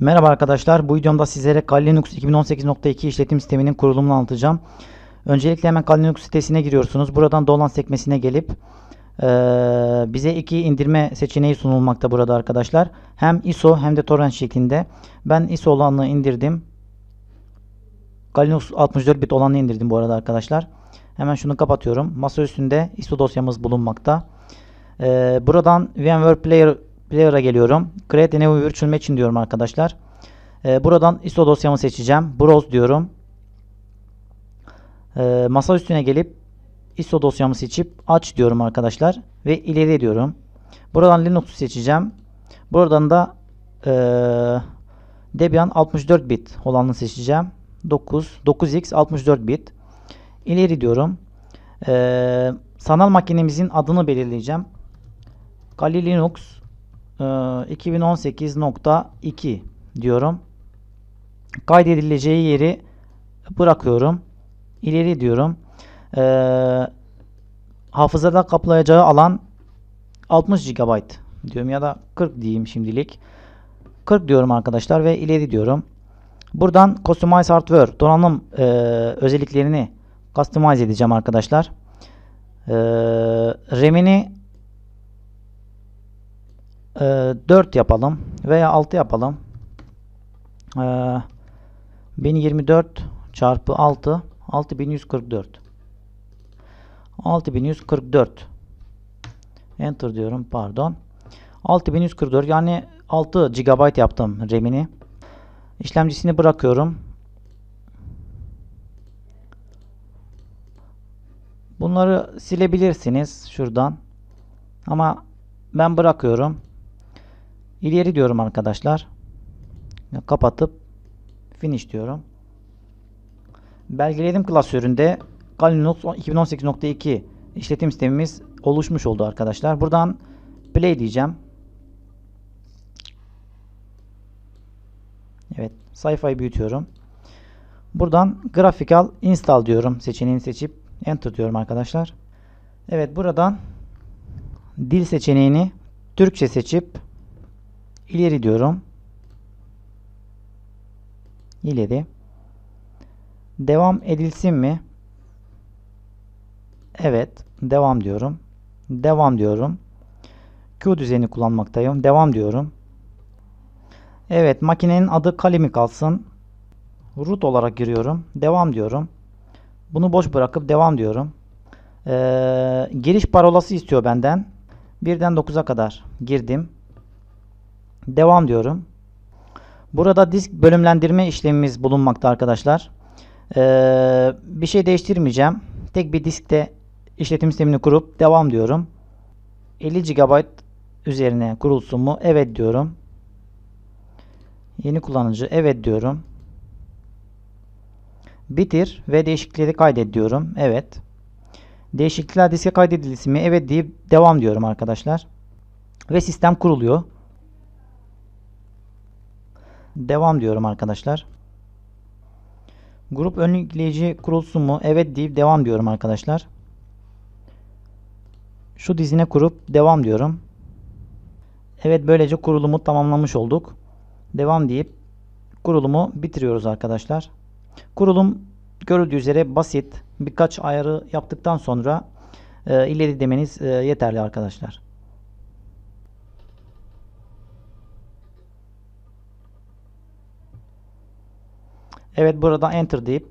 Merhaba arkadaşlar. Bu videomda sizlere Kali Linux 2018.2 işletim sisteminin kurulumunu anlatacağım. Öncelikle hemen Kali Linux sitesine giriyorsunuz. Buradan Dolan sekmesine gelip bize iki indirme seçeneği sunulmakta burada arkadaşlar. Hem ISO hem de torrent şeklinde. Ben ISO olanını indirdim. Kali Linux 64 bit olanını indirdim bu arada arkadaşlar. Hemen şunu kapatıyorum. Masa üstünde ISO dosyamız bulunmakta. buradan VMware Player Player'a geliyorum. Create New Virtual için diyorum arkadaşlar. E, buradan ISO dosyamı seçeceğim. Browse diyorum. E, masa üstüne gelip ISO dosyamı seçip aç diyorum arkadaşlar. Ve ileri diyorum. Buradan Linux'u seçeceğim. Buradan da e, Debian 64 bit olanını seçeceğim. 9, 9x 64 bit. İleri diyorum. E, sanal makinemizin adını belirleyeceğim. Kali Linux 2018.2 ee, diyorum. Kaydedileceği yeri bırakıyorum. İleri diyorum. Ee, hafızada kaplayacağı alan 60 GB diyorum ya da 40 diyeyim şimdilik. 40 diyorum arkadaşlar ve ileri diyorum. Buradan Customize Hardware donanım e, özelliklerini customize edeceğim arkadaşlar. E, RAM'ini e, ee, 4 yapalım veya 6 yapalım. E, ee, 1024 çarpı 6 6144 6144 Enter diyorum pardon. 6144 yani 6 GB yaptım RAM'ini. İşlemcisini bırakıyorum. Bunları silebilirsiniz şuradan. Ama ben bırakıyorum. İleri diyorum arkadaşlar. Kapatıp finish diyorum. Belgeledim klasöründe Linux 2018.2 işletim sistemimiz oluşmuş oldu arkadaşlar. Buradan play diyeceğim. Evet sayfayı büyütüyorum. Buradan grafikal install diyorum seçeneğini seçip enter diyorum arkadaşlar. Evet buradan dil seçeneğini Türkçe seçip İleri diyorum. İleri. Devam edilsin mi? Evet. Devam diyorum. Devam diyorum. Q düzeni kullanmaktayım. Devam diyorum. Evet. Makinenin adı kalemi kalsın. Root olarak giriyorum. Devam diyorum. Bunu boş bırakıp devam diyorum. Ee, giriş parolası istiyor benden. Birden 9'a kadar girdim. Devam diyorum. Burada disk bölümlendirme işlemimiz bulunmakta arkadaşlar. Ee, bir şey değiştirmeyeceğim. Tek bir diskte işletim sistemini kurup devam diyorum. 50 GB üzerine kurulsun mu? Evet diyorum. Yeni kullanıcı evet diyorum. Bitir ve değişiklikleri kaydet diyorum. Evet. Değişiklikler diske kaydedilisi mi? Evet deyip devam diyorum arkadaşlar. Ve sistem kuruluyor. Devam diyorum arkadaşlar. Grup ön kurulsun mu? Evet deyip devam diyorum arkadaşlar. Şu dizine kurup devam diyorum. Evet böylece kurulumu tamamlamış olduk. Devam deyip kurulumu bitiriyoruz arkadaşlar. Kurulum görüldüğü üzere basit. Birkaç ayarı yaptıktan sonra e, ileri demeniz e, yeterli arkadaşlar. Evet burada enter deyip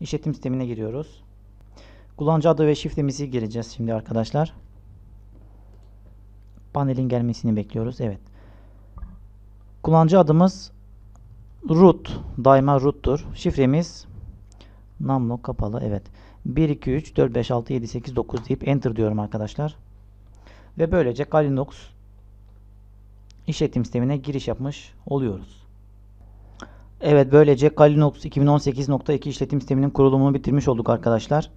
işletim sistemine giriyoruz. Kullanıcı adı ve şifremizi gireceğiz şimdi arkadaşlar. Panelin gelmesini bekliyoruz. Evet. Kullanıcı adımız root. Daima root'tur. Şifremiz namlock kapalı. Evet. 1, 2, 3, 4, 5, 6, 7, 8, 9 deyip enter diyorum arkadaşlar. Ve böylece Linux işletim sistemine giriş yapmış oluyoruz. Evet böylece Kalinox 2018.2 işletim sisteminin kurulumunu bitirmiş olduk arkadaşlar.